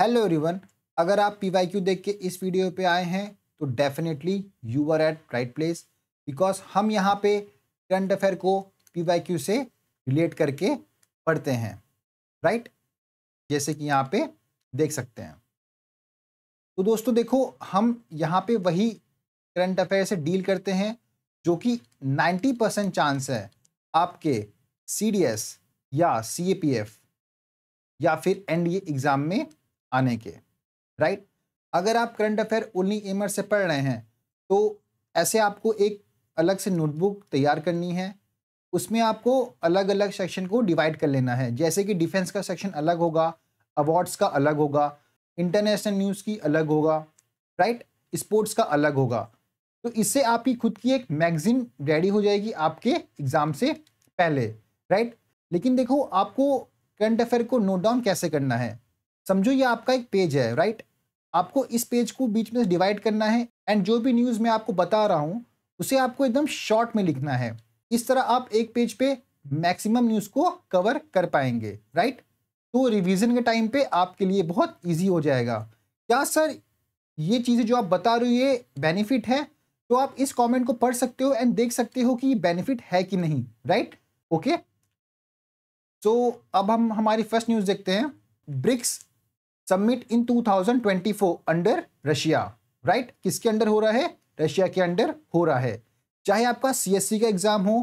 Hello everyone अगर आप P Y Q देख के इस वीडियो पे आए हैं तो definitely you are at right place because हम यहाँ पे करंट अफेयर को पी वाई क्यू से रिलेट करके पढ़ते हैं राइट right? जैसे कि यहाँ पे देख सकते हैं तो दोस्तों देखो हम यहाँ पे वही करंट अफेयर से डील करते हैं जो कि 90 परसेंट चांस है आपके सी या सी या फिर एन एग्ज़ाम में आने के राइट अगर आप करंट अफेयर ओनली एमर से पढ़ रहे हैं तो ऐसे आपको एक अलग से नोटबुक तैयार करनी है उसमें आपको अलग अलग सेक्शन को डिवाइड कर लेना है जैसे कि डिफेंस का सेक्शन अलग होगा अवार्ड्स का अलग होगा इंटरनेशनल न्यूज़ की अलग होगा राइट स्पोर्ट्स का अलग होगा तो इससे आपकी खुद की एक मैगजीन रेडी हो जाएगी आपके एग्ज़ाम से पहले राइट लेकिन देखो आपको करंट अफेयर को नोट डाउन कैसे करना है समझो ये आपका एक पेज है राइट आपको इस पेज को बीच में डिवाइड करना है एंड जो भी न्यूज़ मैं आपको बता रहा हूँ उसे आपको एकदम शॉर्ट में लिखना है इस तरह आप एक पेज पे मैक्सिमम न्यूज़ को कवर कर पाएंगे राइट तो रिवीजन के टाइम पे आपके लिए बहुत इजी हो जाएगा क्या सर ये चीज़ें जो आप बता रहे हो ये बेनिफिट है तो आप इस कॉमेंट को पढ़ सकते हो एंड देख सकते हो कि ये बेनिफिट है कि नहीं राइट ओके सो अब हम हमारी फर्स्ट न्यूज़ देखते हैं BRICS summit in 2024 under Russia right किसके अंडर हो रहा है रशिया के अंडर हो रहा है चाहे आपका सीएससी का एग्जाम हो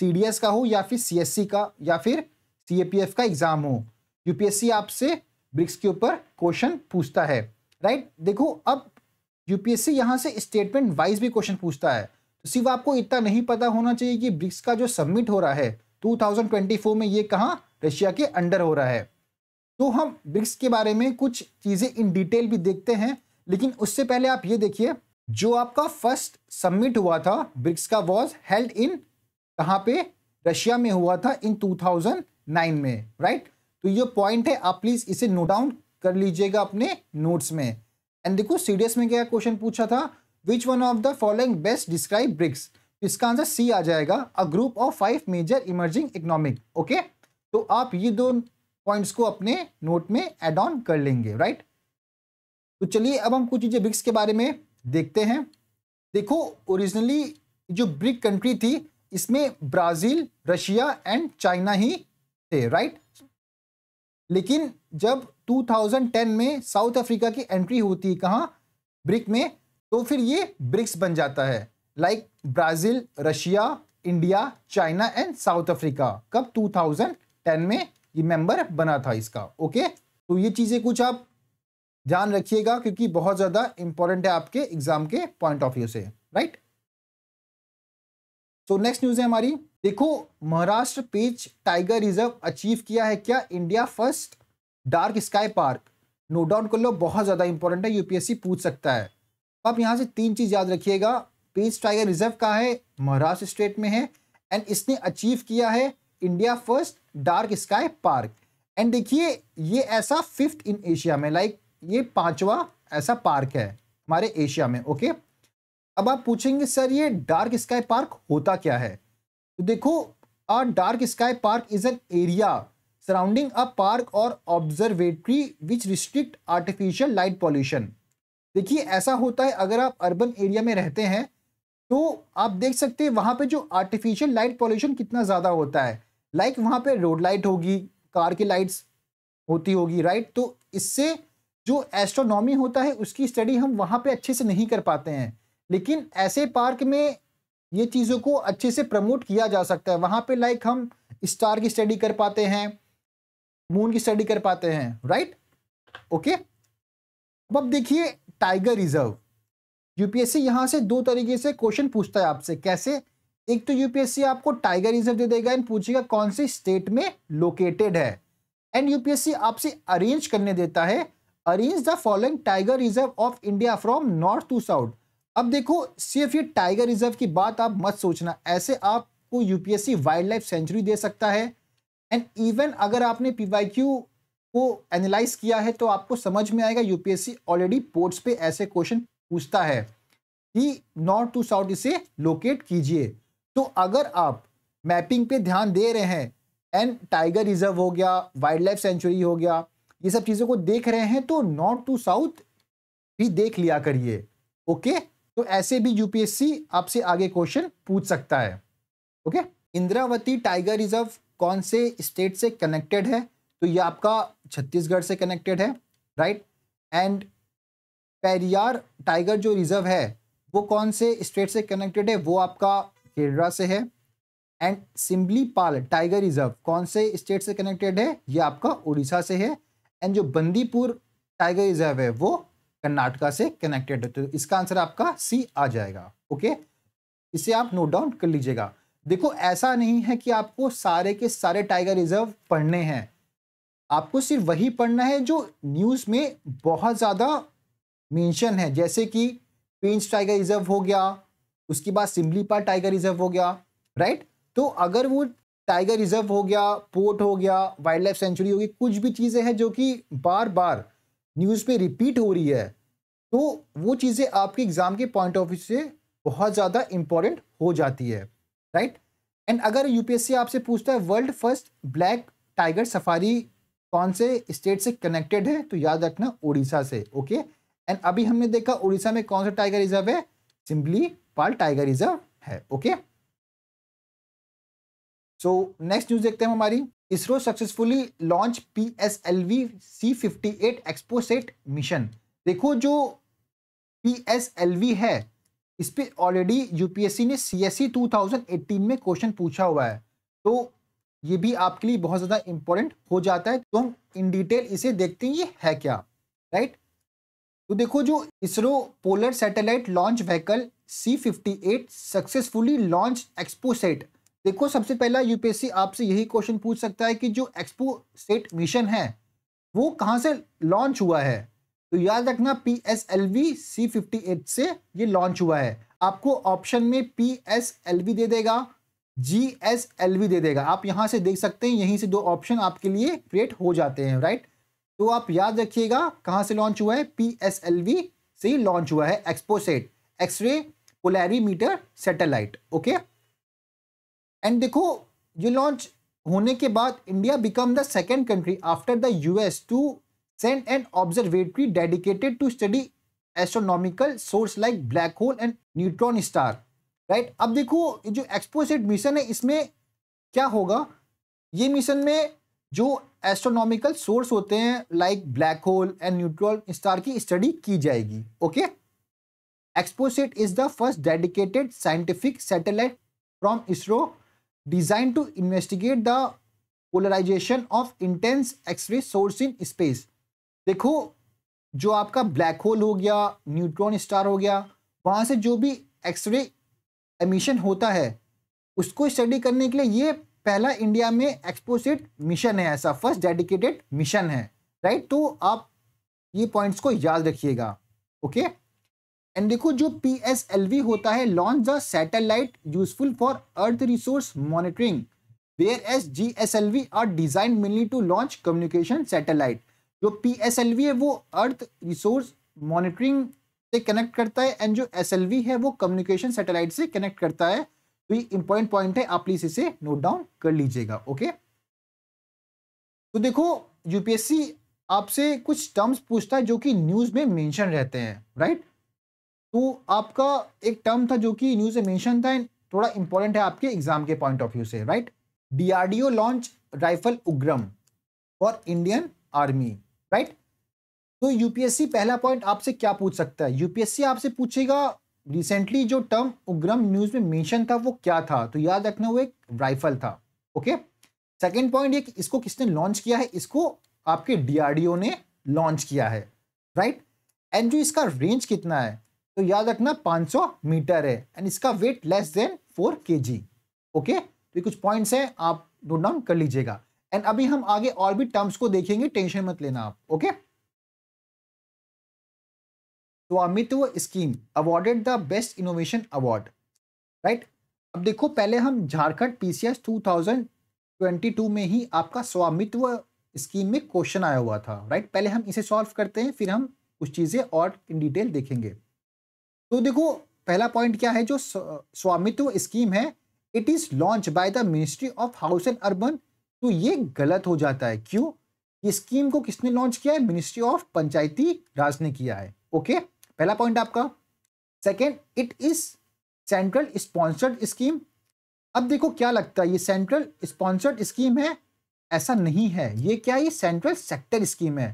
सीडीएस का हो या फिर सीएससी का या फिर सीएपीएफ का एग्जाम हो यूपीएससी आपसे ब्रिक्स के ऊपर क्वेश्चन पूछता है राइट देखो अब यूपीएससी यहाँ से स्टेटमेंट वाइज भी क्वेश्चन पूछता है तो सिर्फ आपको इतना नहीं पता होना चाहिए कि ब्रिक्स का जो सबमिट हो रहा है 2024 में ये कहाँ रशिया के अंडर हो रहा है तो हम ब्रिक्स के बारे में कुछ चीज़ें इन डिटेल भी देखते हैं लेकिन उससे पहले आप ये देखिए जो आपका फर्स्ट सबमिट हुआ था ब्रिक्स का वॉज हेल्ड इन कहाँ पे रशिया में हुआ था इन 2009 में राइट तो ये पॉइंट है आप प्लीज़ इसे नोट डाउन कर लीजिएगा अपने नोट्स में एंड देखो सीडीएस में क्या क्वेश्चन पूछा था which one of the following best describe BRICS इसका आंसर सी आ जाएगा a group of five major emerging economic okay तो आप ये दो पॉइंट्स को अपने नोट में एड ऑन कर लेंगे राइट तो चलिए अब हम कुछ चीज़ें ब्रिक्स के बारे में देखते हैं देखो ओरिजिनली जो ब्रिक कंट्री थी इसमें ब्राज़ील रशिया एंड चाइना ही थे राइट लेकिन जब 2010 में साउथ अफ्रीका की एंट्री होती है कहाँ ब्रिक में तो फिर ये ब्रिक्स बन जाता है like Brazil Russia India China and South Africa कब 2010 में ये मेंबर बना था इसका ओके तो ये चीज़ें कुछ आप ध्यान रखिएगा क्योंकि बहुत ज़्यादा इंपॉर्टेंट है आपके एग्जाम के पॉइंट ऑफ व्यू से राइट सो नेक्स्ट न्यूज़ है हमारी देखो Maharashtra Pench tiger reserve achieve किया है क्या India first dark sky park no doubt कर लो बहुत ज़्यादा इंपॉर्टेंट है यूपीएससी पूछ सकता है तो आप यहां से तीन चीज़ याद रखिएगा पेज टाइगर रिजर्व का है महाराष्ट्र स्टेट में है एंड इसने अचीव किया है India first dark sky park and देखिए ये ऐसा फिफ्थ इन एशिया में लाइक ये पांचवा ऐसा पार्क है हमारे एशिया में ओके अब आप पूछेंगे सर ये डार्क स्काई पार्क होता क्या है तो देखो a dark sky park is an area surrounding a park और observatory which restrict artificial light pollution देखिए ऐसा होता है अगर आप अर्बन एरिया में रहते हैं तो आप देख सकते हैं वहाँ पे जो आर्टिफिशियल लाइट पॉल्यूशन कितना ज़्यादा होता है लाइक वहां वहाँ पे रोड लाइट होगी कार की लाइट्स होती होगी राइट तो इससे जो एस्ट्रोनॉमी होता है उसकी स्टडी हम वहाँ पे अच्छे से नहीं कर पाते हैं लेकिन ऐसे पार्क में ये चीज़ों को अच्छे से प्रमोट किया जा सकता है वहाँ पे लाइक हम स्टार की स्टडी कर पाते हैं मून की स्टडी कर पाते हैं राइट ओके अब अब देखिए टाइगर रिजर्व यूपीएससी यहाँ से दो तरीके से क्वेश्चन पूछता है आपसे कैसे एक तो यूपीएससी आपको टाइगर रिजर्व दे देगा एंड पूछेगा कौन सी स्टेट में लोकेटेड है एंड यूपीएससी आपसे अरेंज करने देता है arrange the following tiger reserve of India from north to south अब देखो सिर्फ ये टाइगर रिजर्व की बात आप मत सोचना ऐसे आपको यूपीएससी वाइल्ड लाइफ सेंचुरी दे सकता है एंड इवन अगर आपने पीवाईक्यू को एनालाइज किया है तो आपको समझ में आएगा यूपीएससी ऑलरेडी पोर्ट्स पे ऐसे क्वेश्चन पूछता है कि नॉर्थ टू साउथ इसे लोकेट कीजिए तो अगर आप मैपिंग पे ध्यान दे रहे हैं एंड टाइगर रिजर्व हो गया वाइल्ड लाइफ सेंचुरी हो गया ये सब चीज़ों को देख रहे हैं तो नॉर्थ टू साउथ भी देख लिया करिए ओके तो ऐसे भी यूपीएससी आपसे आगे क्वेश्चन पूछ सकता है ओके इंद्रावती टाइगर रिजर्व कौन से स्टेट से कनेक्टेड है तो ये आपका छत्तीसगढ़ से कनेक्टेड है राइट एंड पेरियार टाइगर जो रिजर्व है वो कौन से स्टेट से कनेक्टेड है वो आपका केरला से है and Similipal tiger reserve कौन से स्टेट से कनेक्टेड है ये आपका उड़ीसा से है एंड जो बंदीपुर टाइगर रिजर्व है वो कर्नाटका से कनेक्टेड है तो इसका आंसर आपका सी आ जाएगा ओके इसे आप नोट डाउन कर लीजिएगा देखो ऐसा नहीं है कि आपको सारे के सारे टाइगर रिजर्व पढ़ने हैं आपको सिर्फ वही पढ़ना है जो न्यूज़ में बहुत ज़्यादा मेंशन है जैसे कि पेंच टाइगर रिजर्व हो गया उसके बाद पार टाइगर रिजर्व हो गया राइट तो अगर वो टाइगर रिजर्व हो गया पोर्ट हो गया वाइल्ड लाइफ सेंचुरी होगी कुछ भी चीज़ें हैं जो कि बार बार न्यूज़ पे रिपीट हो रही है तो वो चीज़ें आपके एग्ज़ाम के पॉइंट ऑफ व्यू से बहुत ज़्यादा इंपॉर्टेंट हो जाती है राइट एंड अगर यूपीएससी आपसे पूछता है world first black tiger safari कौन से स्टेट से कनेक्टेड है तो याद रखना उड़ीसा से ओके एंड अभी हमने देखा उड़ीसा में कौन सा टाइगर रिजर्व है Similipal tiger is a है ओके सो नेक्स्ट न्यूज देखते हैं हमारी ISRO successfully launch P S L V C fifty eight XPoSat mission देखो जो पी एस एल वी है इस पर ऑलरेडी यूपीएससी ने C S C two thousand eighteen में क्वेश्चन पूछा हुआ है तो ये भी आपके लिए बहुत ज़्यादा इंपॉर्टेंट हो जाता है तो हम इन डिटेल इसे देखते हैं ये है क्या राइट तो देखो जो ISRO polar satellite launch vehicle C fifty eight successfully launch XPoSat देखो सबसे पहला यूपीएससी आपसे यही क्वेश्चन पूछ सकता है कि जो एक्सपो सेट मिशन है वो कहाँ से लॉन्च हुआ है तो याद रखना P S L V C fifty eight से ये लॉन्च हुआ है आपको ऑप्शन में पी एस एल वी दे देगा जी एस एल वी दे देगा आप यहाँ से देख सकते हैं यहीं से दो ऑप्शन आपके लिए क्रिएट हो जाते हैं राइट तो आप याद रखिएगा कहाँ से लॉन्च हुआ है पी एस एल वी से लॉन्च हुआ है XPoSat X-ray polarimeter satellite okay and देखो ये लॉन्च होने के बाद India become the second country after the US to send and observatory dedicated to study astronomical source like black hole and neutron star right अब देखो जो एक्सपोसेट मिशन है इसमें क्या होगा ये मिशन में जो एस्ट्रोनॉमिकल सोर्स होते हैं like black hole and neutron star की स्टडी की जाएगी okay XPoSat is the first dedicated scientific satellite from ISRO design to investigate the polarisation of intense X-ray source in space देखो जो आपका ब्लैक होल हो गया न्यूट्रॉन स्टार हो गया वहाँ से जो भी एक्सरे एमिशन होता है उसको स्टडी करने के लिए ये पहला इंडिया में एक्सपोसिट मिशन है ऐसा फर्स्ट डेडिकेटेड मिशन है राइट तो आप ये पॉइंट्स को याद रखिएगा ओके एंड देखो जो पी एस एल वी होता है launch the satellite useful for earth resource monitoring whereas G S L V are design mainly to launch communication satellite जो पी एस एल वी है वो earth resource monitoring से connect करता है and जो S L V है वो communication satellite से कनेक्ट करता है तो ये इंपॉर्टेंट पॉइंट है आप प्लीज इसे नोट डाउन कर लीजिएगा ओके तो देखो यूपीएससी आपसे कुछ टर्म्स पूछता है जो कि न्यूज में मेंशन रहते हैं राइट तो आपका एक टर्म था जो कि न्यूज में मेंशन था थोड़ा इंपॉर्टेंट है आपके एग्जाम के पॉइंट ऑफ व्यू से right DRDO launch rifle Ugram for Indian army right तो यूपीएससी पहला पॉइंट आपसे क्या पूछ सकता है यूपीएससी आपसे पूछेगा रिसेंटली जो टर्म उग्रम न्यूज में मेंशन था वो क्या था तो याद रखना वो एक राइफल था ओके सेकंड पॉइंट ये इसको किसने लॉन्च किया है इसको आपके डीआरडीओ ने लॉन्च किया है राइट एंड जो इसका रेंज कितना है तो याद रखना 500 मीटर है एंड इसका वेट लेस देन 4 के ओके तो कुछ पॉइंट्स हैं आप नोट डाउन कर लीजिएगा एंड अभी हम आगे और भी टर्म्स को देखेंगे टेंशन मत लेना आप okay okay? Svamitva scheme awarded the best innovation award right अब देखो पहले हम झारखंड पीसीएस 2022 में ही आपका स्वामित्व स्कीम में क्वेश्चन आया हुआ था राइट पहले हम इसे सॉल्व करते हैं फिर हम कुछ चीज़ें और इन डिटेल देखेंगे तो देखो पहला पॉइंट क्या है जो स्वामित्व स्कीम है it is launch by the ministry of house and urban तो ये गलत हो जाता है क्यों स्कीम को किसने लॉन्च किया है मिनिस्ट्री ऑफ पंचायती राज ने किया है ओके okay? पहला पॉइंट आपका second it is central sponsored scheme अब देखो क्या लगता है ये सेंट्रल स्पॉन्सर्ड स्कीम है ऐसा नहीं है ये क्या ये सेंट्रल सेक्टर स्कीम है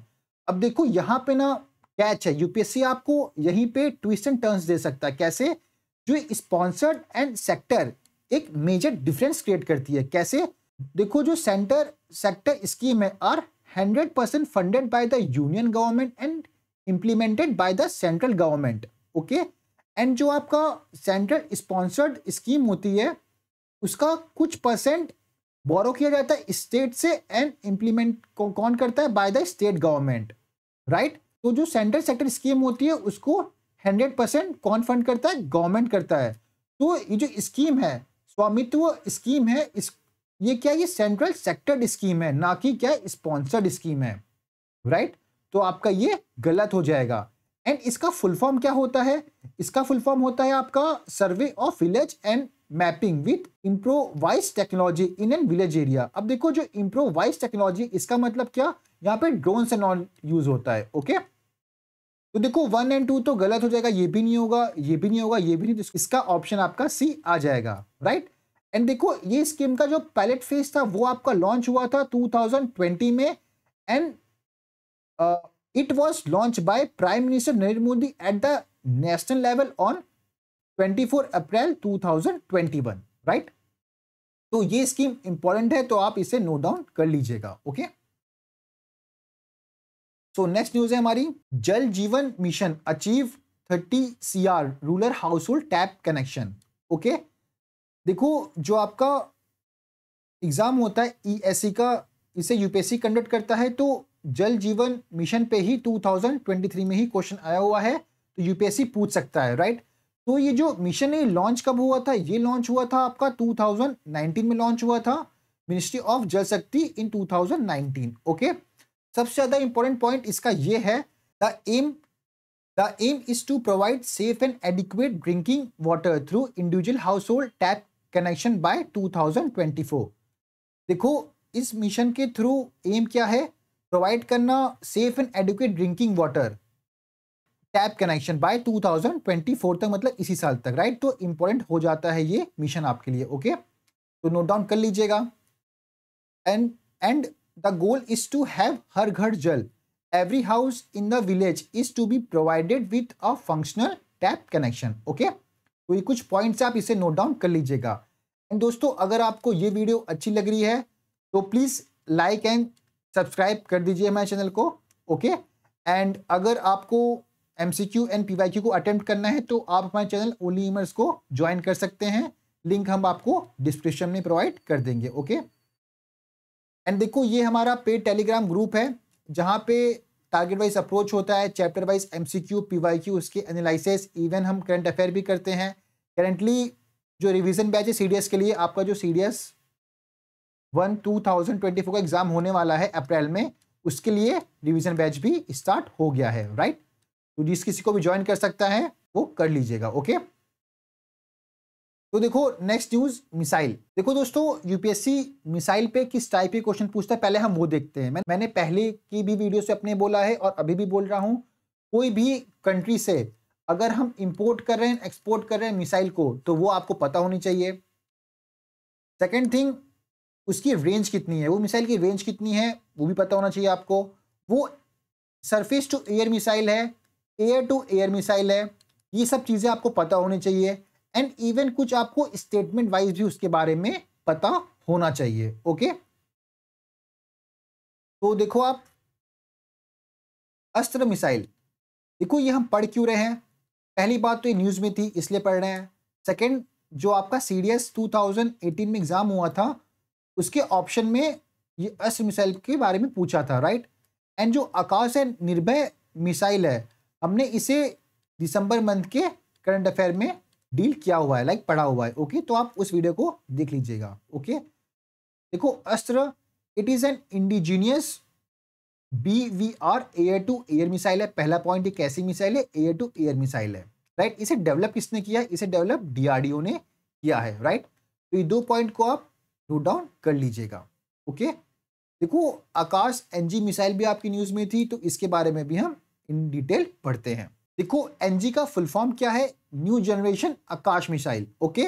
अब देखो यहाँ पे ना कैच है यूपीएससी आपको यहीं पे ट्विस्ट एंड टर्न्स दे सकता है कैसे जो स्पॉन्सर्ड एंड सेक्टर एक मेजर डिफरेंस क्रिएट करती है कैसे देखो जो सेंटर सेक्टर स्कीम है are hundred percent funded by the union government and implemented by the central government okay and जो आपका सेंट्रल स्पॉन्सर्ड स्कीम होती है उसका कुछ परसेंट बोरो किया जाता है स्टेट से एंड इम्प्लीमेंट कौन करता है by the state government right तो जो सेंट्रल सेक्टर स्कीम होती है उसको हंड्रेड परसेंट कौन फंड करता है गवर्नमेंट करता है तो ये जो स्कीम है स्वामित्व स्कीम है इस ये क्या ये सेंट्रल सेक्टर स्कीम है ना कि क्या स्पॉन्सर्ड स्कीम है राइट right? तो आपका ये गलत हो जाएगा एंड इसका फुल फॉर्म क्या होता है इसका फुल फॉर्म होता है आपका survey of village and mapping with improvise technology in an village area अब देखो जो इम्प्रोवाइज टेक्नोलॉजी इसका मतलब क्या यहाँ पे ड्रोन से नॉन यूज होता है ओके तो देखो वन एंड टू तो गलत हो जाएगा ये भी नहीं होगा ये भी नहीं होगा ये भी नहीं तो इसका ऑप्शन आपका सी आ जाएगा राइट एंड देखो ये स्कीम का जो पैलेट फेज था वो आपका लॉन्च हुआ था 2020 में and uh, it was launched by Prime Minister Narendra Modi at the national level on 24 April 2021 right तो ये स्कीम इंपॉर्टेंट है तो आप इसे नोट डाउन कर लीजिएगा ओके सो नेक्स्ट न्यूज है हमारी Jal Jeevan mission achieve 30 CR rural household tap connection okay देखो जो आपका एग्जाम होता है ईएससी e का इसे यूपीएससी कंडक्ट करता है तो जल जीवन मिशन पे ही 2023 में ही क्वेश्चन आया हुआ है तो यूपीएससी पूछ सकता है राइट तो ये जो मिशन है लॉन्च कब हुआ था ये लॉन्च हुआ था आपका 2019 में लॉन्च हुआ था मिनिस्ट्री ऑफ जल शक्ति इन 2019 ओके सबसे ज़्यादा इंपॉर्टेंट पॉइंट इसका ये है the aim the aim is to provide safe and adequate drinking water through individual household tap connection by two देखो इस मिशन के थ्रू एम क्या है प्रोवाइड करना safe and adequate drinking water tap connection by 2024 तक मतलब इसी साल तक राइट तो इंपॉर्टेंट हो जाता है ये मिशन आपके लिए ओके तो नोट डाउन कर लीजिएगा and and the goal is to have Har Ghar Jal every house in the village is to be provided with a functional tap connection okay तो ये कुछ पॉइंट्स आप इसे नोट डाउन कर लीजिएगा एंड दोस्तों अगर आपको ये वीडियो अच्छी लग रही है तो प्लीज़ लाइक एंड सब्सक्राइब कर दीजिए हमारे चैनल को ओके एंड अगर आपको M C Q and P Y Q को अटेम्प्ट करना है तो आप हमारे चैनल ओनली इमर्स को ज्वाइन कर सकते हैं लिंक हम आपको डिस्क्रिप्शन में प्रोवाइड कर देंगे ओके एंड देखो ये हमारा पेड टेलीग्राम ग्रुप है जहाँ पे टारगेट वाइज अप्रोच होता है chapter wise M C Q P Y Q उसके एनालिसिस इवन हम करंट अफेयर भी करते हैं करेंटली जो रिविजन बैच है सी डी एस के लिए आपका जो C D S one two thousand twenty four का एग्जाम होने वाला है अप्रैल में उसके लिए रिवीजन बैच भी स्टार्ट हो गया है राइट तो जिस किसी को भी ज्वाइन कर सकता है वो कर लीजिएगा ओके तो देखो नेक्स्ट न्यूज मिसाइल देखो दोस्तों यूपीएससी मिसाइल पे किस टाइप के क्वेश्चन पूछता है पहले हम वो देखते हैं मैं, मैंने पहले की भी वीडियो से अपने बोला है और अभी भी बोल रहा हूँ कोई भी कंट्री से अगर हम इंपोर्ट कर रहे हैं एक्सपोर्ट कर रहे हैं मिसाइल को तो वो आपको पता होनी चाहिए सेकेंड थिंग उसकी रेंज कितनी है वो मिसाइल की रेंज कितनी है वो भी पता होना चाहिए आपको वो सरफेस टू एयर मिसाइल है एयर टू एयर मिसाइल है ये सब चीज़ें आपको पता होनी चाहिए एंड इवन कुछ आपको स्टेटमेंट वाइज भी उसके बारे में पता होना चाहिए ओके तो देखो आप अस्त्र मिसाइल देखो ये हम पढ़ क्यों रहे हैं पहली बात तो ये न्यूज़ में थी इसलिए पढ़ रहे हैं सेकेंड जो आपका C D S two thousand eighteen में एग्ज़ाम हुआ था उसके ऑप्शन में ये अस मिसाइल के बारे में पूछा था राइट एंड जो आकाश है निर्भय मिसाइल है हमने इसे दिसंबर मंथ के करंट अफेयर में डील किया हुआ है लाइक पढ़ा हुआ है ओके तो आप उस वीडियो को देख लीजिएगा ओके देखो Astra it is an indigenous B V R air to air missile है पहला पॉइंट ये कैसी मिसाइल है एयर टू एयर मिसाइल है राइट इसे डेवलप किसने किया इसे डेवलप डीआरडीओ ने किया है राइट तो ये दो पॉइंट को आप नोट डाउन कर लीजिएगा ओके देखो आकाश एनजी मिसाइल भी आपकी न्यूज में थी तो इसके बारे में भी हम इन डिटेल पढ़ते हैं देखो एनजी का फुल फॉर्म क्या है new generation Akash missile okay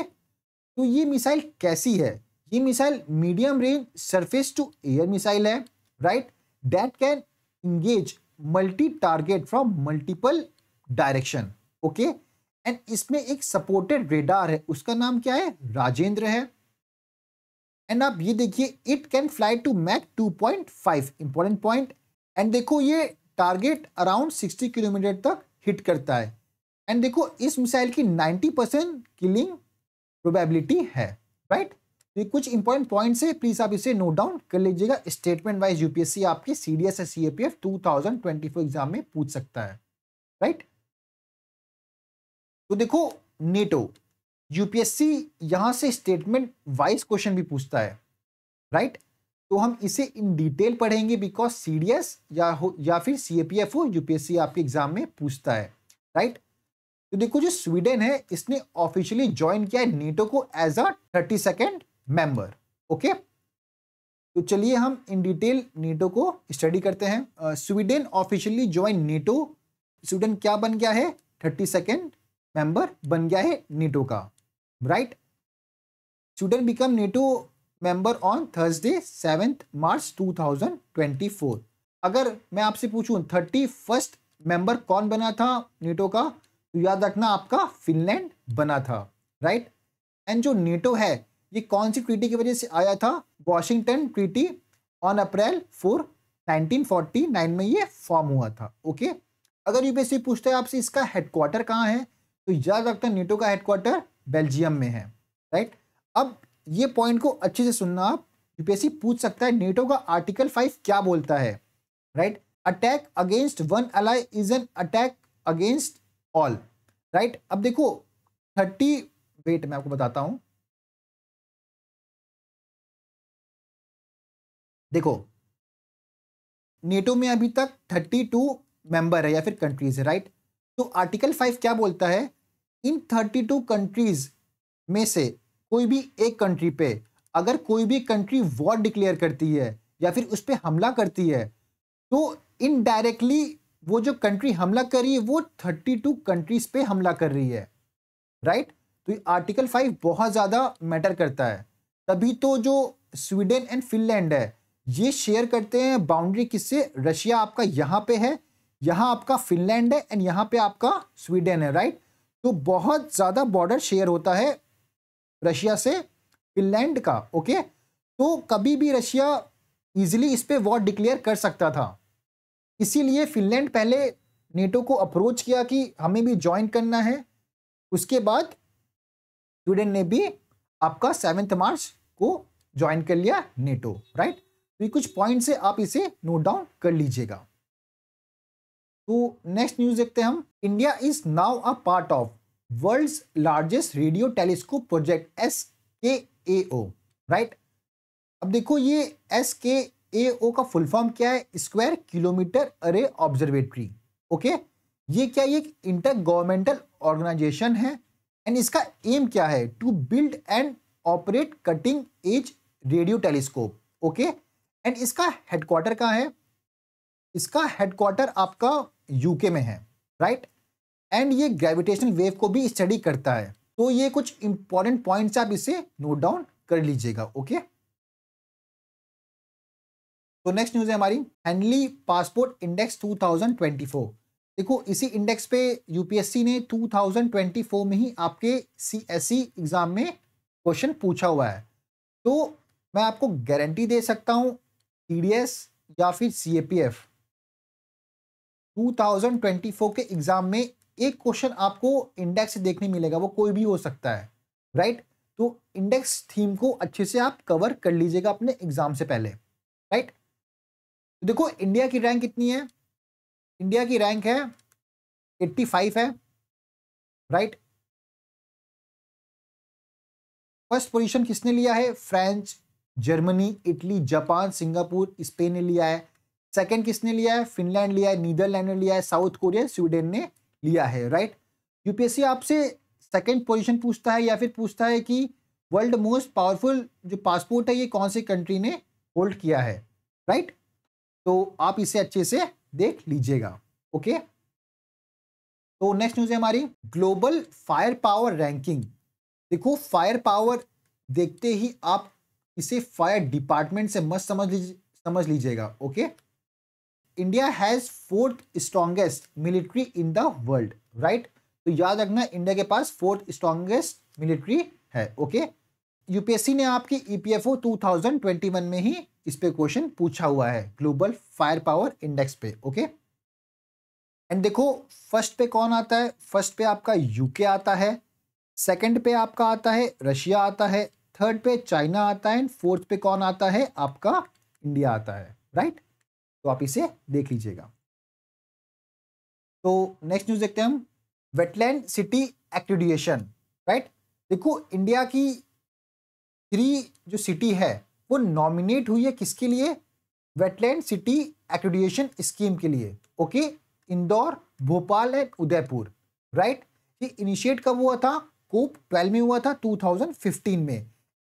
तो ये मिसाइल कैसी है ये missile medium range surface to air missile है right that can engage multi target from multiple direction okay and इसमें एक सपोर्टेड रेडार है उसका नाम क्या है राजेंद्र है एंड आप ये देखिए it can fly to Mach 2.5 important point and देखो ये टारगेट अराउंड 60 किलोमीटर तक हिट करता है एंड देखो इस मिसाइल की 90 परसेंट किलिंग प्रोबेबिलिटी है राइट right? तो ये कुछ इंपॉर्टेंट पॉइंट है प्लीज आप इसे नोट डाउन कर लीजिएगा स्टेटमेंट वाइज यूपीएससी आपके सी डी सीडीएस या सीएपीएफ 2024 एग्जाम में पूछ सकता है राइट right? तो देखो नेटो यूपीएससी यहां से स्टेटमेंट वाइज क्वेश्चन भी पूछता है राइट तो हम इसे इन डिटेल पढ़ेंगे बिकॉज सी या हो या फिर सी ए पी एफ हो यूपीएससी आपके एग्जाम में पूछता है राइट तो देखो जो स्वीडन है इसने ऑफिशियली ज्वाइन किया है नेटो को as a thirty second member okay तो चलिए हम इन डिटेल नेटो को स्टडी करते हैं Sweden officially join NATO Sweden क्या बन गया है थर्टी सेकेंड मेंबर बन गया है नेटो का right? Sudan became NATO member March two thousand twenty four अगर मैं आपसे पूछू थर्टी फर्स्ट मेंबर कौन बना था नेटो का तो याद रखना आपका फिनलैंड बना था राइट एंड जो नेटो है ये कौन सी ट्रीटी की वजह से आया था Washington treaty on April four nineteen forty nine में ये फॉर्म हुआ था ओके अगर यूपीएससी पूछता है आपसे इसका हेडक्वार्टर कहाँ है तो याद रखना नेटो का हेडक्वार्टर बेल्जियम में है राइट अब ये पॉइंट को अच्छे से सुनना आप यूपीएससी पूछ सकता है नेटो का आर्टिकल फाइव क्या बोलता है right attack against one ally is an attack against all right अब देखो थर्टी वेट मैं आपको बताता हूं देखो नेटो में अभी तक थर्टी टू मेंबर है या फिर कंट्रीज है राइट तो आर्टिकल फाइव क्या बोलता है इन 32 कंट्रीज में से कोई भी एक कंट्री पे अगर कोई भी कंट्री वॉर डिक्लेयर करती है या फिर उस पर हमला करती है तो इनडायरेक्टली वो जो कंट्री हमला कर रही है वो 32 कंट्रीज पे हमला कर रही है राइट right? तो ये आर्टिकल फाइव बहुत ज़्यादा मैटर करता है तभी तो जो स्वीडन एंड फिनलैंड है ये शेयर करते हैं बाउंड्री किससे रशिया आपका यहाँ पे है यहाँ आपका फिनलैंड है एंड यहाँ पे आपका स्वीडन है राइट right? तो बहुत ज़्यादा बॉर्डर शेयर होता है रशिया से फिनलैंड का ओके तो कभी भी रशिया इजीली इस पर वॉर डिक्लेयर कर सकता था इसीलिए फिनलैंड पहले नेटो को अप्रोच किया कि हमें भी ज्वाइन करना है उसके बाद स्वीडन ने भी आपका सेवेंथ मार्च को ज्वाइन कर लिया नेटो राइट तो ये कुछ पॉइंट से आप इसे नोट डाउन कर लीजिएगा तो नेक्स्ट न्यूज देखते हैं हम India is now a part of world largest radio telescope project S K A O right अब देखो ये एस के ए ओ का फुल फॉर्म क्या है square kilometre array observatory okay ये क्या ये इंटर गवर्नमेंटल ऑर्गेनाइजेशन है एंड इसका एम क्या है to build and operate cutting edge radio telescope okay and इसका हेडक्वार्टर कहाँ है इसका हेडक्वार्टर आपका यूके में है राइट एंड ये ग्रेविटेशनल वेव को भी स्टडी करता है तो ये कुछ इंपॉर्टेंट पॉइंट्स आप इसे नोट डाउन कर लीजिएगा ओके तो नेक्स्ट न्यूज है हमारी हैंडली पासपोर्ट इंडेक्स 2024 देखो इसी इंडेक्स पे यूपीएससी ने 2024 में ही आपके सीएससी एग्जाम e में क्वेश्चन पूछा हुआ है तो मैं आपको गारंटी दे सकता हूँ टी या फिर सी 2024 के एग्जाम में एक क्वेश्चन आपको इंडेक्स देखने मिलेगा वो कोई भी हो सकता है राइट तो इंडेक्स थीम को अच्छे से आप कवर कर लीजिएगा अपने एग्जाम से पहले राइट तो देखो इंडिया की रैंक कितनी है इंडिया की रैंक है 85 है राइट फर्स्ट पोजीशन किसने लिया है France Germany Italy Japan Singapore Spain ने लिया है सेकेंड किसने लिया है फिनलैंड लिया है नीदरलैंड ने लिया है साउथ कोरिया स्वीडन ने लिया है राइट यूपीएससी आपसे सेकेंड पोजिशन पूछता है या फिर पूछता है कि वर्ल्ड मोस्ट पावरफुल जो पासपोर्ट है ये कौन से कंट्री ने होल्ड किया है राइट तो आप इसे अच्छे से देख लीजिएगा ओके तो नेक्स्ट न्यूज है हमारी ग्लोबल फायर पावर रैंकिंग देखो फायर पावर देखते ही आप इसे फायर डिपार्टमेंट से मत समझ लीजिए समझ लीजिएगा okay India has fourth strongest military in the world right तो याद रखना इंडिया के पास फोर्थ स्ट्रॉन्गेस्ट मिलिट्री है ओके यूपीएससी ने आपकी ईपीएफओ e 2021 में ही इस पे क्वेश्चन पूछा हुआ है ग्लोबल फायर पावर इंडेक्स पे ओके एंड देखो फर्स्ट पे कौन आता है फर्स्ट पे आपका यूके आता है सेकेंड पे आपका आता है रशिया आता है थर्ड पे चाइना आता है एंड फोर्थ पे कौन आता है आपका इंडिया आता है राइट right? तो आप इसे देख लीजिएगा तो नेक्स्ट न्यूज देखते हैं हम वेटलैंड सिटी एक्रीडिएशन राइट देखो इंडिया की थ्री जो सिटी है वो नॉमिनेट हुई है किसके लिए वेटलैंड सिटी एक्रीडिएशन स्कीम के लिए okay Indore Bhopal and Udaipur right ये इनिशिएट कब हुआ था कोप ट्वेल्व में हुआ था 2015 में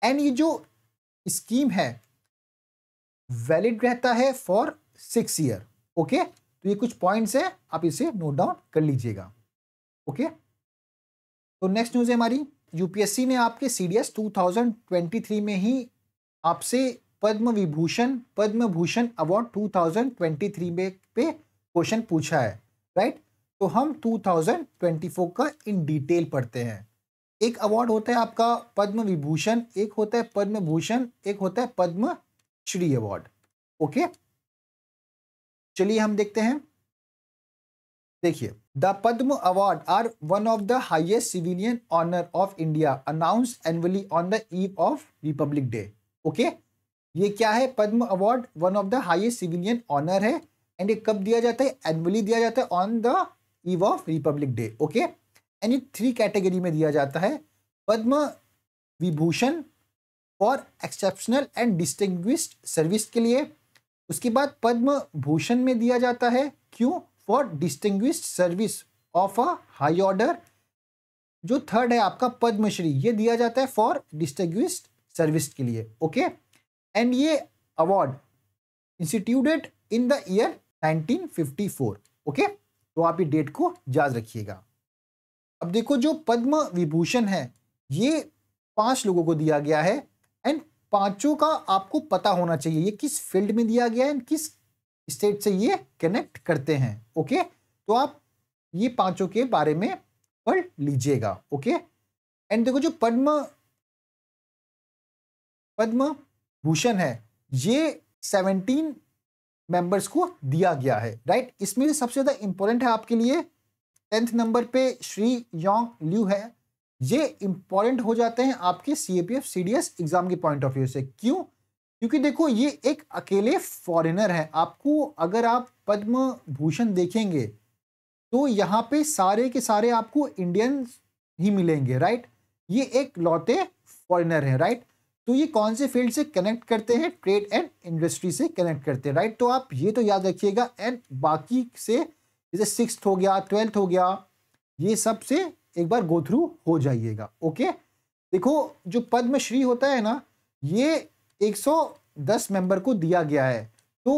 एंड ये जो स्कीम है वैलिड रहता है फॉर सिक्स ईयर ओके तो ये कुछ पॉइंट्स है आप इसे नोट डाउन कर लीजिएगा ओके तो नेक्स्ट न्यूज़ है हमारी यूपीएससी ने आपके C D S two thousand twenty three में ही आपसे Padma Vibhushan Padma Bhushan award two thousand twenty three में पे क्वेश्चन पूछा है राइट तो हम टू थाउजेंड ट्वेंटी फोर का इन डिटेल पढ़ते हैं एक अवार्ड होता है आपका पद्म विभूषण एक होता है पद्म भूषण एक होता है Padma Shri award okay okay? चलिए हम देखते हैं देखिए the Padma award are one of the highest civilian honour of India announce annually on the eve of Republic Day okay ये क्या है Padma award one of the highest civilian honour है एंड ये कब दिया जाता है एनुअली दिया जाता है on the eve of Republic Day okay and ये थ्री कैटेगरी में दिया जाता है Padma Vibhushan for exceptional and distinguished service के लिए उसके बाद पद्म भूषण में दिया जाता है क्यों for distinguished service of a high order जो थर्ड है आपका पद्मश्री ये दिया जाता है फॉर डिस्टिंग सर्विस के लिए ओके एंड ये award instituted in the year 1954 okay तो आप ये डेट को याद रखिएगा अब देखो जो पद्म विभूषण है ये पांच लोगों को दिया गया है एंड पांचों का आपको पता होना चाहिए ये किस फील्ड में दिया गया है किस स्टेट से ये कनेक्ट करते हैं ओके तो आप ये पांचों के बारे में पढ़ लीजिएगा ओके एंड देखो जो पद्म पद्म भूषण है ये सेवनटीन मेंबर्स को दिया गया है राइट इसमें सबसे ज़्यादा इंपॉर्टेंट है आपके लिए टेंथ नंबर पे श्री योंग ल्यू है ये इंपॉर्टेंट हो जाते हैं आपके C A P F C D S exam के पॉइंट ऑफ व्यू से क्यों क्योंकि देखो ये एक अकेले फॉरेनर है आपको अगर आप पद्म भूषण देखेंगे तो यहाँ पे सारे के सारे आपको इंडियन ही मिलेंगे राइट ये एक लौटे फॉरेनर है राइट तो ये कौन से फील्ड से कनेक्ट करते हैं ट्रेड एंड इंडस्ट्री से कनेक्ट करते हैं राइट तो आप ये तो याद रखिएगा एंड बाकी से जैसे सिक्स हो गया ट्वेल्थ हो गया ये सब से एक बार गो थ्रू हो जाइएगा ओके देखो जो पद्मश्री होता है ना ये 110 मेंबर को दिया गया है तो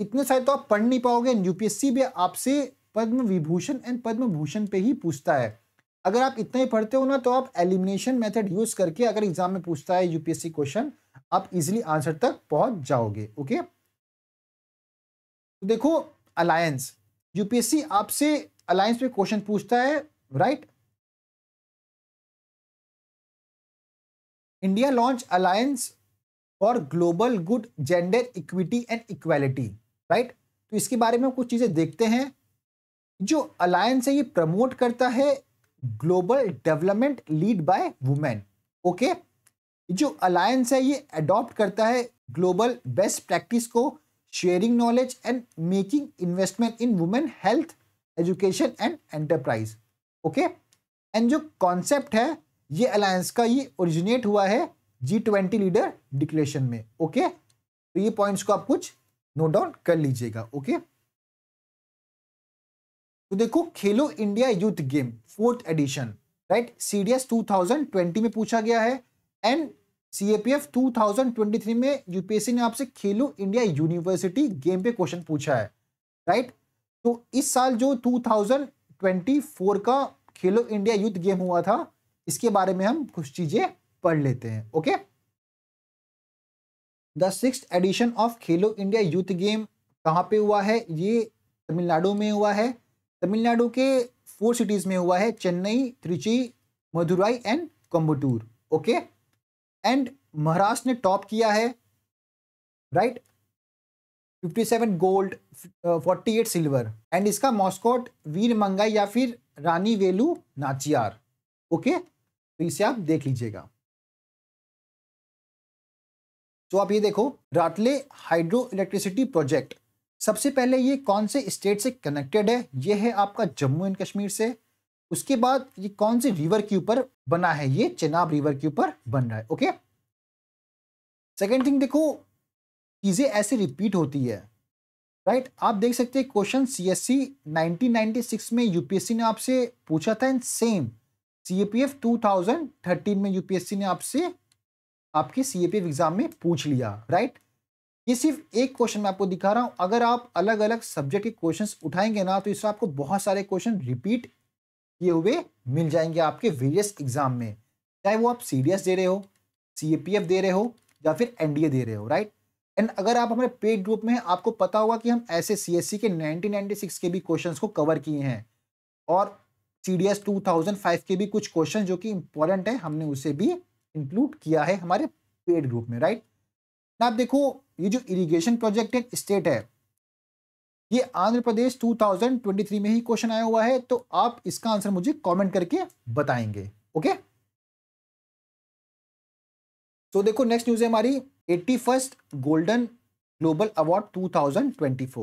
इतने सारे तो आप पढ़ नहीं पाओगे यूपीएससी भी आपसे पद्म विभूषण एंड पद्म भूषण पे ही पूछता है अगर आप इतना ही पढ़ते हो ना तो आप एलिमिनेशन मेथड यूज करके अगर एग्जाम में पूछता है यूपीएससी क्वेश्चन आप इजिली आंसर तक पहुंच जाओगे ओके तो देखो अलायंस यूपीएससी आपसे अलायंस पे क्वेश्चन पूछता है right India launch alliance for global good gender equity and equality right तो इसके बारे में कुछ चीज़ें देखते हैं जो अलायंस है ये प्रमोट करता है global development led by women okay जो अलायंस है ये अडॉप्ट करता है ग्लोबल बेस्ट प्रैक्टिस को sharing knowledge and making investment in women health education and enterprise okay and जो कॉन्सेप्ट है ये अलायंस का ये ओरिजिनेट हुआ है जी ट्वेंटी लीडर डिक्लेरेशन में ओके तो ये पॉइंट्स को आप कुछ नोट डाउन कर लीजिएगा ओके तो देखो Khelo India youth game fourth edition right CDS 2020 में पूछा गया है एंड सीएपीएफ 2023 में यूपीएससी ने आपसे खेलो इंडिया यूनिवर्सिटी गेम पे क्वेश्चन पूछा है राइट तो इस साल जो 2000 2024 का खेलो इंडिया यूथ गेम हुआ था इसके बारे में हम कुछ चीजें पढ़ लेते हैं okay the six edition of Khelo India youth game कहाँ पे हुआ है ये तमिलनाडु में हुआ है तमिलनाडु के फोर सिटीज में हुआ है Chennai Trichy Madurai and Coimbatore okay and Maharashtra ने टॉप किया है right right? 57 gold 48 silver and इसका मॉस्कोट वीर मंगा या फिर रानी वेलू नाचियार ओके तो इसे आप देख लीजिएगा तो आप ये देखो राटले हाइड्रो इलेक्ट्रिसिटी प्रोजेक्ट सबसे पहले ये कौन से स्टेट से कनेक्टेड है ये है आपका जम्मू एंड कश्मीर से उसके बाद ये कौन से रिवर के ऊपर बना है ये चेनाब रिवर के ऊपर बन रहा है ओके सेकेंड थिंग देखो चीज़ें ऐसे रिपीट होती है राइट right? आप देख सकते हैं question C S C nineteen six में यूपीएससी ने आपसे पूछा था and same C A P में यूपीएससी ने आपसे आपके सी ए पी एग्जाम में पूछ लिया राइट right? ये सिर्फ एक क्वेश्चन मैं आपको दिखा रहा हूँ अगर आप अलग अलग सब्जेक्ट के क्वेश्चन उठाएंगे ना तो इसमें आपको बहुत सारे क्वेश्चन रिपीट किए हुए मिल जाएंगे आपके वेरियस एग्जाम में चाहे वो आप सी दे रहे हो सी दे रहे हो या फिर एन दे रहे हो राइट एंड अगर आप हमारे पेड ग्रुप में हैं आपको पता होगा कि हम ऐसे सी के 1996 के भी क्वेश्चंस को कवर किए हैं और सी डी 2005 के भी कुछ क्वेश्चन जो कि इंपॉर्टेंट है हमने उसे भी इंक्लूड किया है हमारे पेड ग्रुप में राइट ना आप देखो ये जो इरीगेशन प्रोजेक्ट है स्टेट है ये आंध्र प्रदेश 2023 में ही क्वेश्चन आया हुआ है तो आप इसका आंसर मुझे कमेंट करके बताएंगे ओके okay? तो देखो नेक्स्ट न्यूज है हमारी eighty first golden global award 2024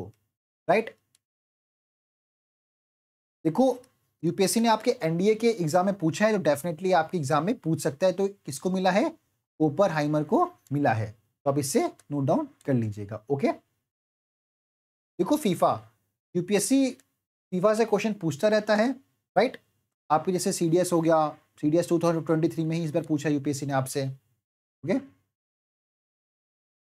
right देखो यूपीएससी ने आपके एनडीए के एग्जाम में पूछा है तो डेफिनेटली आपके एग्जाम में पूछ सकता है तो किसको मिला है ओपर हाइमर को मिला है तो आप इससे नोट डाउन कर लीजिएगा ओके देखो फीफा यूपीएससी फीफा से क्वेश्चन पूछता रहता है राइट आपके जैसे सीडीएस हो गया सीडीएस 2023 में ही इस बार पूछा यूपीएससी ने आपसे okay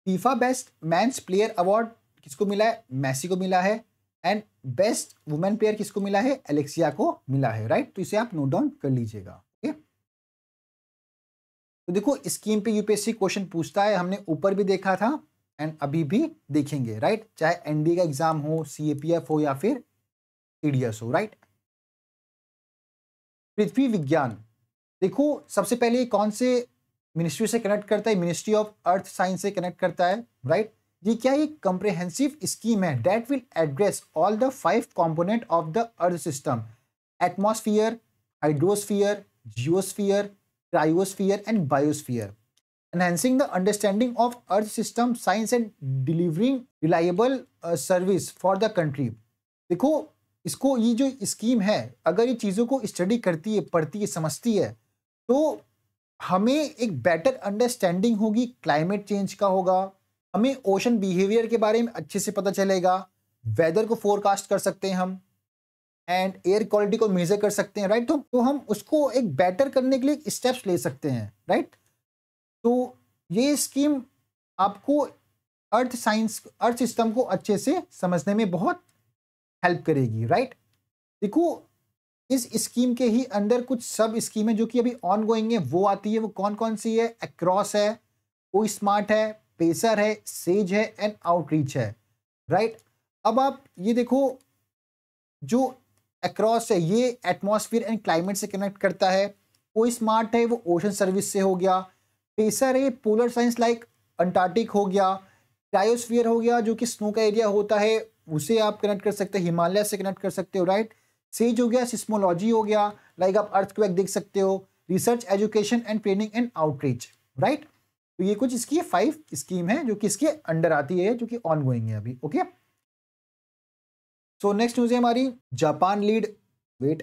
FIFA best men's player award किसको मिला है मैसी को मिला है एंड बेस्ट वुमेन प्लेयर किसको मिला है एलेक्सिया को मिला है राइट तो इसे आप नोट डाउन कर लीजिएगा ओके तो देखो स्कीम पे यूपीएससी क्वेश्चन पूछता है हमने ऊपर भी देखा था एंड अभी भी देखेंगे राइट right? चाहे एनडी का एग्जाम हो सीएपीएफ हो या फिर ईडीएस हो राइट right? पृथ्वी विज्ञान देखो सबसे पहले कौन से मिनिस्ट्री से कनेक्ट करता है मिनिस्ट्री ऑफ अर्थ साइंस से कनेक्ट करता है राइट ये क्या एक कंप्रेहेंसिव स्कीम है that will address all the five component of the earth system atmosphere hydrosphere geosphere cryosphere and biosphere enhancing the understanding of earth system science and delivering reliable service for the country देखो इसको ये जो scheme है अगर ये चीज़ों को study करती है पढ़ती है समझती है तो हमें एक बेटर अंडरस्टैंडिंग होगी क्लाइमेट चेंज का होगा हमें ओशन बिहेवियर के बारे में अच्छे से पता चलेगा वेदर को फोरकास्ट कर सकते हैं हम एंड एयर क्वालिटी को मेजर कर सकते हैं राइट तो, तो हम उसको एक बेटर करने के लिए स्टेप्स ले सकते हैं राइट तो ये स्कीम आपको अर्थ साइंस अर्थ सिस्टम को अच्छे से समझने में बहुत हेल्प करेगी राइट देखो इस स्कीम के ही अंडर कुछ सब स्कीमें जो कि अभी ऑन गोइंग है वो आती है वो कौन कौन सी है एक्रॉस है वो स्मार्ट है पेसर है सेज है एंड आउटरीच है राइट अब आप ये देखो जो एक्रॉस है ये एटमॉस्फेयर एंड क्लाइमेट से कनेक्ट करता है वो स्मार्ट है वो ओशन सर्विस से हो गया पेसर है पोलर साइंस लाइक अंटार्कटिक हो गया क्रायोस्फियर हो गया जो कि स्नो का एरिया होता है उसे आप कनेक्ट कर सकते हैं हिमालय से कनेक्ट कर सकते हो राइट right? सेज हो गया सिस्मोलॉजी हो गया लाइक आप अर्थ देख सकते हो research education and training and outreach right तो ये कुछ इसकी फाइव स्कीम है जो कि इसके अंडर आती है जो कि ऑन गोइंग है अभी ओके सो नेक्स्ट न्यूज है हमारी जापान लीड वेट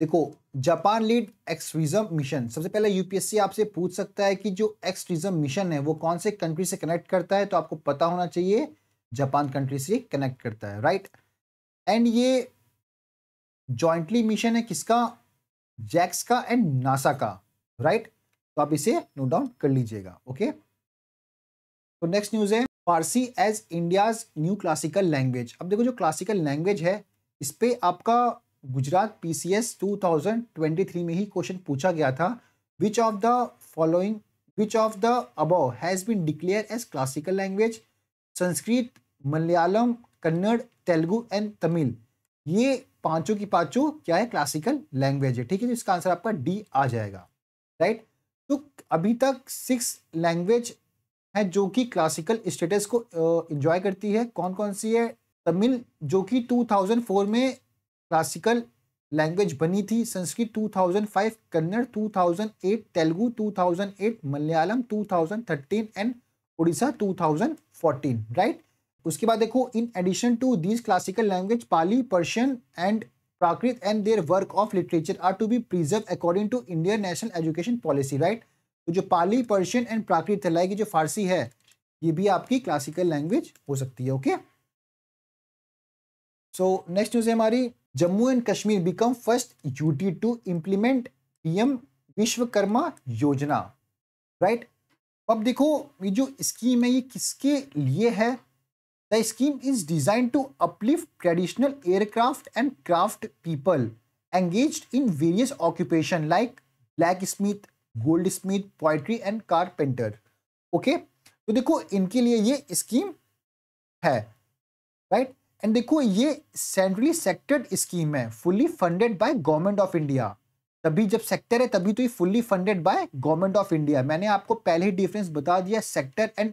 देखो जापान लीड एक्सट्रीजम मिशन सबसे पहले यूपीएससी आपसे पूछ सकता है कि जो एक्सट्रीजम मिशन है वो कौन से कंट्री से कनेक्ट करता है तो आपको पता होना चाहिए जापान कंट्री से कनेक्ट करता है राइट right? एंड ये जॉइंटली मिशन है किसका जैक्स का एंड नासा का राइट तो आप इसे नोट डाउन कर लीजिएगा ओके तो नेक्स्ट न्यूज है Farsi as India's new classical language अब देखो जो क्लासिकल लैंग्वेज है इस पर आपका गुजरात पीसीएस 2023 में ही क्वेश्चन पूछा गया था which of the following which of the above has been declare as classical language Sanskrit Malayalam Kannada Telugu and Tamil ये पांचों की पांचों क्या है क्लासिकल लैंग्वेज है ठीक है इसका आंसर आपका डी आ जाएगा राइट तो अभी तक सिक्स लैंग्वेज है जो कि क्लासिकल स्टेटस को इंजॉय करती है कौन कौन सी है तमिल जो कि 2004 में क्लासिकल लैंग्वेज बनी थी संस्कृत 2005 कन्नड़ 2008 तेलुगु 2008 मलयालम 2013 एंड उड़ीसा 2014 राइट उसके बाद देखो in addition to these classical language Pali Persian and Prakrit and their work of literature are to be preserve according to Indian national education policy right तो जो पाली पर्शियन एंड प्राकृत है लाइक जो फारसी है ये भी आपकी क्लासिकल लैंग्वेज हो सकती है ओके सो नेक्स्ट न्यूज है हमारी Jammu and Kashmir become first UT to implement PM Vishwakarma Yojana right right? अब देखो ये जो स्कीम है ये किसके लिए है The scheme is designed to uplift traditional aircraft and craft people engaged in various occupations like blacksmith, goldsmith, poetry and carpenter. Okay okay? तो देखो इनके लिए ये स्कीम है राइट एंड देखो ये सेंट्रली सेक्टर्ड स्कीम है fully funded by government of India तभी जब सेक्टर है तभी तो ये fully funded by government of India मैंने आपको पहले ही डिफरेंस बता दिया सेक्टर एंड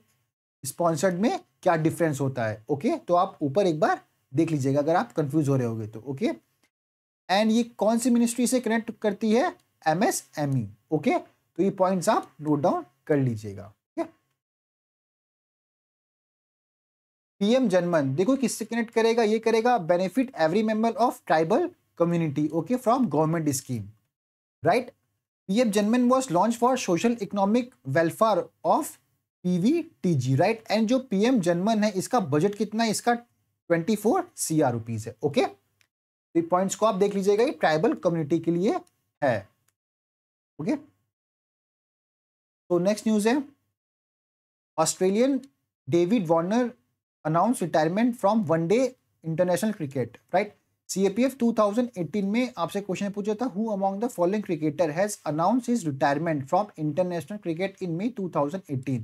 स्पॉन्सर्ड में क्या डिफरेंस होता है ओके तो आप ऊपर एक बार देख लीजिएगा अगर आप कंफ्यूज हो रहे होगे तो ओके एंड ये कौन सी मिनिस्ट्री से कनेक्ट करती है M S M E okay तो ये पॉइंट्स आप नोट डाउन कर लीजिएगा पीएम जनमन देखो किससे कनेक्ट करेगा ये करेगा benefit every member of tribal community okay from government scheme right PM JANMAN was launch for social economic welfare of PVTG right and जो पीएम जनमन है इसका बजट कितना है इसका twenty four C R rupees है ओके तो पॉइंट्स को आप देख लीजिएगा ये ट्राइबल कम्युनिटी के लिए है ओके तो नेक्स्ट न्यूज है Australian David Warner announce retirement from one day international cricket right CAPF 2018 में आपसे क्वेश्चन पूछा था who among the following cricketer has announce his retirement from international cricket in May 2018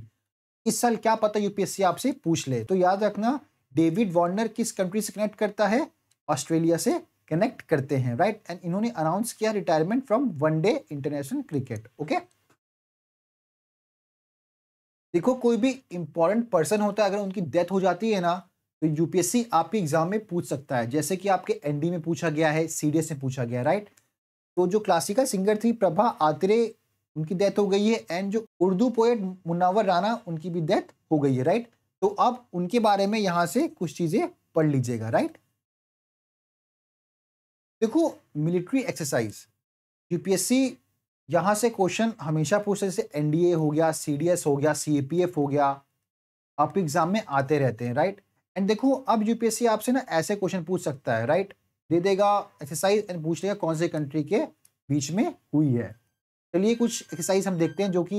इस साल क्या पता यूपीएससी आपसे पूछ ले तो याद रखना डेविड वार्नर किस कंट्री से कनेक्ट करता है ऑस्ट्रेलिया से कनेक्ट करते हैं राइट एंड इन्होंने अनाउंस किया retirement from one day international cricket okay देखो कोई भी इंपॉर्टेंट पर्सन होता है अगर उनकी डेथ हो जाती है ना तो यूपीएससी आपके एग्जाम में पूछ सकता है जैसे कि आपके एनडी में पूछा गया है सीडीएस में पूछा गया राइट तो जो क्लासिकल सिंगर थी प्रभा आतरे उनकी डेथ हो गई है एंड जो उर्दू पोएट मुनावर राना उनकी भी डेथ हो गई है राइट तो आप उनके बारे में यहाँ से कुछ चीज़ें पढ़ लीजिएगा राइट देखो मिलिट्री एक्सरसाइज यूपीएससी यहाँ से क्वेश्चन हमेशा पूछते जैसे एनडीए हो गया सीडीएस हो गया सीएपीएफ हो गया आप एग्जाम में आते रहते हैं राइट एंड देखो अब यूपीएससी आपसे ना ऐसे क्वेश्चन पूछ सकता है राइट दे देगा एक्सरसाइज एंड पूछ लेगा कौन से कंट्री के बीच में हुई है चलिए कुछ एक्सरसाइज हम देखते हैं जो कि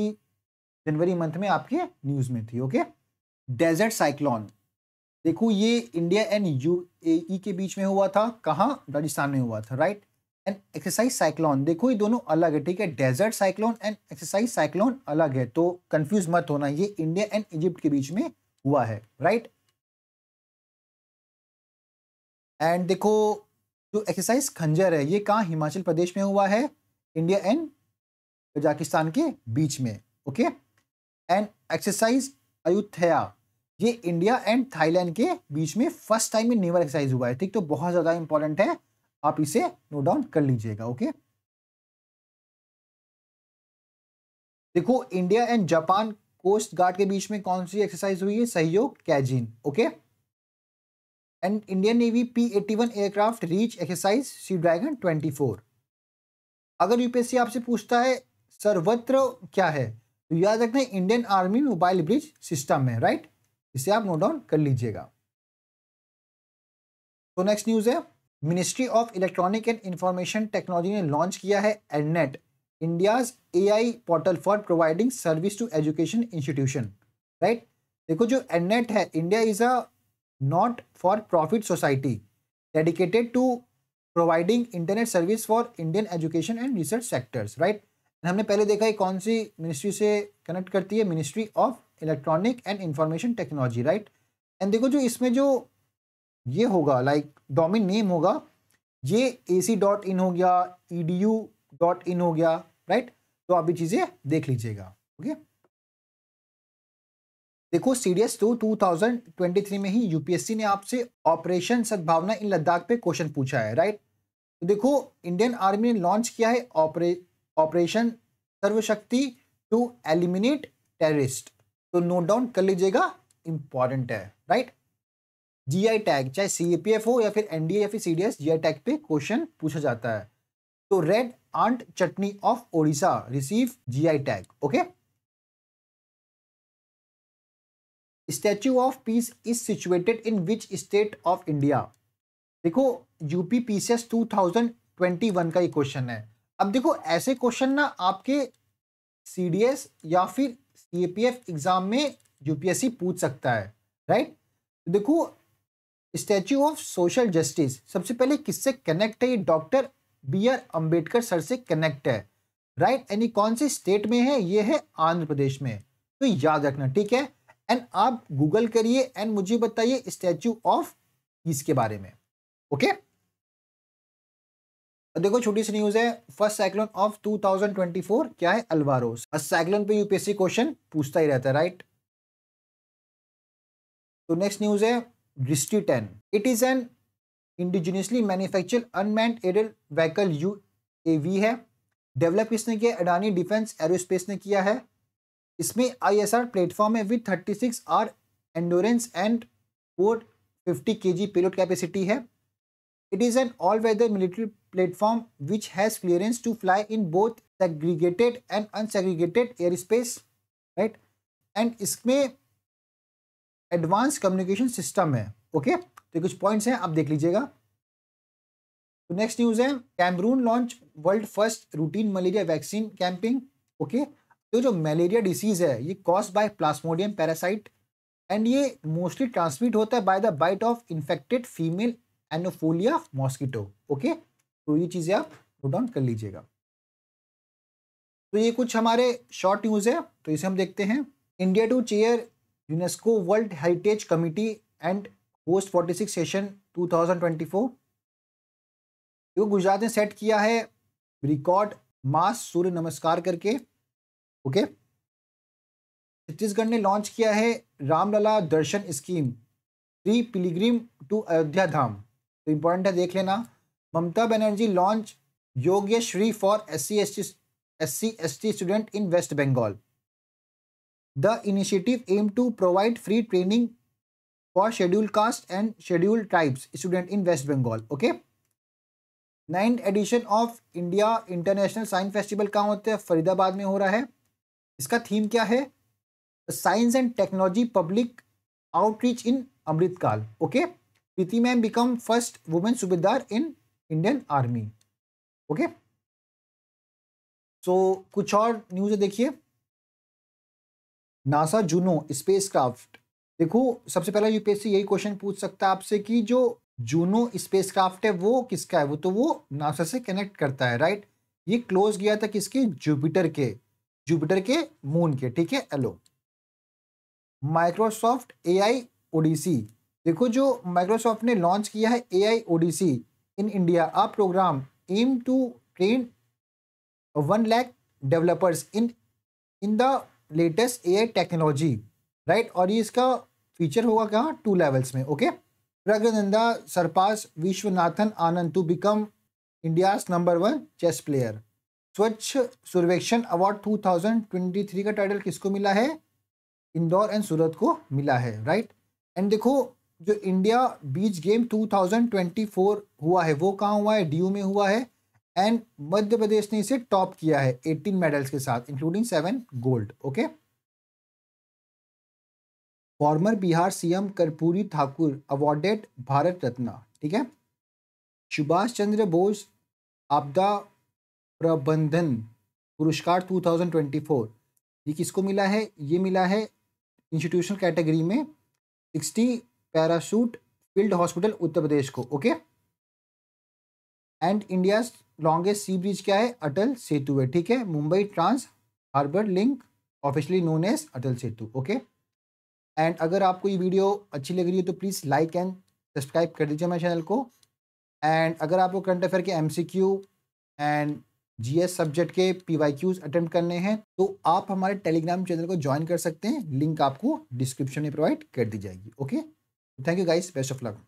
जनवरी मंथ में आपके न्यूज में थी ओके डेजर्ट साइक्लोन देखो ये इंडिया एंड यू के बीच में हुआ था कहाँ राजस्थान में हुआ था राइट एंड एक्सरसाइज साइक्लोन देखो ये दोनों अलग है ठीक है desert cyclone and exercise cyclone अलग है तो कंफ्यूज मत होना ये इंडिया एंड इजिप्ट के बीच में हुआ है राइट एंड देखो जो एक्सरसाइज खंजर है ये कहाँ हिमाचल प्रदेश में हुआ है इंडिया एंड कजाकिस्तान के बीच में ओके एंड एक्सरसाइज अयोध्या ये इंडिया एंड थाईलैंड के बीच में फर्स्ट टाइम में नेवल एक्सरसाइज हुआ है ठीक तो बहुत ज़्यादा इंपॉर्टेंट है आप इसे नोट डाउन कर लीजिएगा ओके देखो India and Japan coast guard के बीच में कौन सी एक्सरसाइज हुई है Sahyog Kaijin okay and Indian navy P eighty one aircraft reach exercise sea dragon twenty four अगर यूपीएससी आपसे पूछता है सर्वत्र क्या है तो याद रखना Indian army mobile bridge system है राइट इसे आप नोट डाउन कर लीजिएगा तो नेक्स्ट न्यूज है ministry of electronic and information technology ने लॉन्च किया है ERNET a AI portal for providing service to education institution right देखो जो एडनेट है India is a not for profit society dedicated to providing internet service for Indian education and research sectors right हमने पहले देखा है कौन सी ministry से connect करती है ministry of electronic and information technology right and देखो जो इसमें जो ये होगा लाइक डोमिन नेम होगा ये ए सी डॉट इन हो गया E D U dot in हो गया राइट तो आप ये चीज़ें देख लीजिएगा ओके देखो C D S two two thousand twenty three में ही यूपीएससी ने आपसे ऑपरेशन सद्भावना इन लद्दाख पे क्वेश्चन पूछा है राइट तो देखो इंडियन आर्मी ने लॉन्च किया है ऑपरे operation Sarvashakti to eliminate terrorist तो नोट डाउन कर लीजिएगा इंपॉर्टेंट है राइट जीआई टैग चाहे सीएपीएफ हो या फिर एनडीए या फिर सीडीएस जीआई टैग पे क्वेश्चन पूछा जाता है तो red ant chutney of Odisha receive GI tag okay statue of peace is situated in which state of India देखो यूपी पीसीएस 2021 का ये क्वेश्चन है अब देखो ऐसे क्वेश्चन ना आपके सी या फिर सी एग्जाम में यूपीएससी पूछ सकता है राइट तो देखो स्टैच्यू ऑफ सोशल जस्टिस सबसे पहले किससे कनेक्ट है ये doctor B R Ambedkar sir से कनेक्ट है राइट यानी कौन से स्टेट में है ये है आंध्र प्रदेश में तो याद रखना ठीक है एंड आप गूगल करिए एंड मुझे बताइए स्टैच्यू ऑफ पीस के बारे में ओके okay? देखो छोटी सी न्यूज है फर्स्ट साइक्लोन ऑफ 2024 क्या है अल्वारोस साइक्लोन पे यूपीएससी क्वेश्चन पूछता ही रहता है राइट तो नेक्स्ट न्यूज है Drishti ten it is an indigenously manufactured unmanned aerial vehicle U A V है डेवलप किसने किया अडानी डिफेंस एरोस्पेस ने किया है इसमें आई एस आर प्लेटफॉर्म है with thirty six hour endurance and four fifty K G payload capacity है It is an all-weather military platform which has clearance to fly in both segregated and unsegregated airspace, right? And इसमें advance communication system है okay okay? तो कुछ points हैं आप देख लीजिएगा तो नेक्स्ट न्यूज है Cameroon launch world first routine malaria vaccine campaign okay तो जो मलेरिया डिसीज है ये cause by plasmodium parasite and ये मोस्टली ट्रांसमिट होता है by the bite of infected female anopheles mosquito okay तो ये चीज़ें आप नोट डाउन कर लीजिएगा तो ये कुछ हमारे शॉर्ट न्यूज़ है तो इसे हम देखते हैं India to chair UNESCO world heritage committee and host 46 session 2024 जो गुजरात ने सेट किया है रिकॉर्ड मास सूर्य नमस्कार करके ओके छत्तीसगढ़ ने लॉन्च किया है Ramlalla Darshan scheme three pilgrim to Ayodhya Dham तो इम्पोर्टेंट है देख लेना Mamata Banerjee launch Yogyashree for S C S T S C S T student in West Bengal the initiative aim to provide free training for scheduled caste and scheduled tribes student in West Bengal okay ninth edition of India international science festival कहाँ होते हैं फरीदाबाद में हो रहा है इसका theme क्या है science and technology public outreach in Amritkaal okay okay? Preeti ma'am become first women subedar in Indian army okay so कुछ और न्यूज देखिए नासा जूनो स्पेसक्राफ्ट देखो सबसे पहला यूपीएससी यही क्वेश्चन पूछ सकता है आपसे कि जो जूनो स्पेसक्राफ्ट है वो किसका है वो तो वो नासा से कनेक्ट करता है राइट ये क्लोज गया था किसके जुपिटर के जुपिटर के मून के ठीक है एलो माइक्रोसॉफ्ट एआई ओडीसी देखो जो माइक्रोसॉफ्ट ने लॉन्च किया है A I Odyssey in India uh program aim to train one lakh developers in in the latest A I technology right और ये इसका फीचर होगा कहाँ टू लेवल्स में okay Praggnanandhaa surpass Viswanathan Anand to become India's number one chess player Swachh Survekshan award 2023 का title किसको मिला है इंदौर एंड सूरत को मिला है राइट एंड देखो जो इंडिया बीच गेम 2024 हुआ है वो कहाँ हुआ है डीयू में हुआ है एंड मध्य प्रदेश ने इसे टॉप किया है 18 मेडल्स के साथ including seven gold okay former Bihar CM Karpoori Thakur awarded Bharat Ratna ठीक है सुभाष चंद्र बोस आपदा प्रबंधन पुरस्कार 2024 ये किसको मिला है ये मिला है इंस्टीट्यूशनल कैटेगरी में sixty parachute field hospital Uttar Pradesh को okay and India longest sea bridge क्या है अटल सेतु है ठीक है Mumbai trans harbour link officially known as Atal Setu okay and अगर आपको ये वीडियो अच्छी लग रही है तो प्लीज़ लाइक एंड सब्सक्राइब कर दीजिए मेरे चैनल को एंड अगर आपको करंट अफेयर के एम एंड एस सब्जेक्ट के पी क्यूज अटेम्प्ट करने हैं तो आप हमारे टेलीग्राम चैनल को ज्वाइन कर सकते हैं लिंक आपको डिस्क्रिप्शन में प्रोवाइड कर दी जाएगी okay thank you guys best of luck